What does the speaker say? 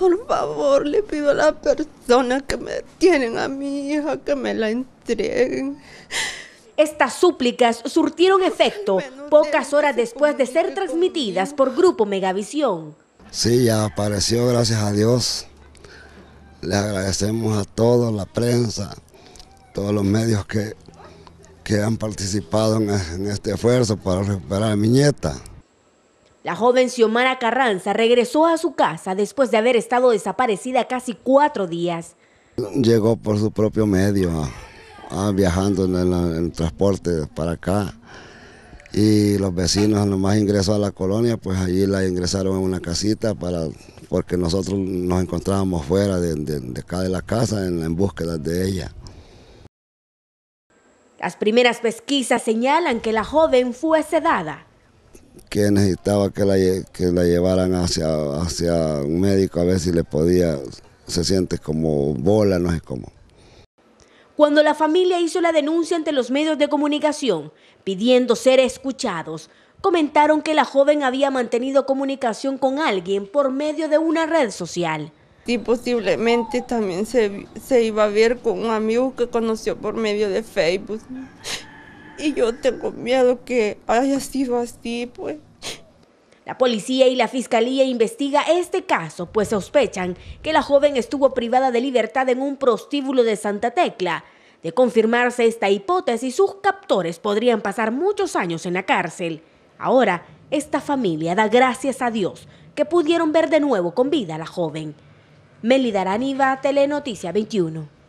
Por favor, le pido a la persona que me tienen a mi hija que me la entreguen. Estas súplicas surtieron efecto pocas horas después de ser transmitidas por Grupo Megavisión. Sí, ya apareció, gracias a Dios. Le agradecemos a todos, la prensa, todos los medios que, que han participado en este esfuerzo para recuperar a mi nieta. La joven Xiomara Carranza regresó a su casa después de haber estado desaparecida casi cuatro días. Llegó por su propio medio, ah, viajando en el, transporte para acá. Y los vecinos, nomás ingresó a la colonia, pues allí la ingresaron en una casita para, porque nosotros nos encontrábamos fuera de, acá de la casa en búsqueda de ella. Las primeras pesquisas señalan que la joven fue sedada que necesitaba que la, que la llevaran hacia, hacia un médico a ver si le podía, se siente como bola, no es cómo. Cuando la familia hizo la denuncia ante los medios de comunicación, pidiendo ser escuchados, comentaron que la joven había mantenido comunicación con alguien por medio de una red social. Y posiblemente también se, se iba a ver con un amigo que conoció por medio de Facebook. Y yo tengo miedo que haya sido así, pues. La policía y la fiscalía investiga este caso, pues sospechan que la joven estuvo privada de libertad en un prostíbulo de Santa Tecla. De confirmarse esta hipótesis, sus captores podrían pasar muchos años en la cárcel. Ahora, esta familia da gracias a Dios que pudieron ver de nuevo con vida a la joven. Melida Araniva, Telenoticia 21.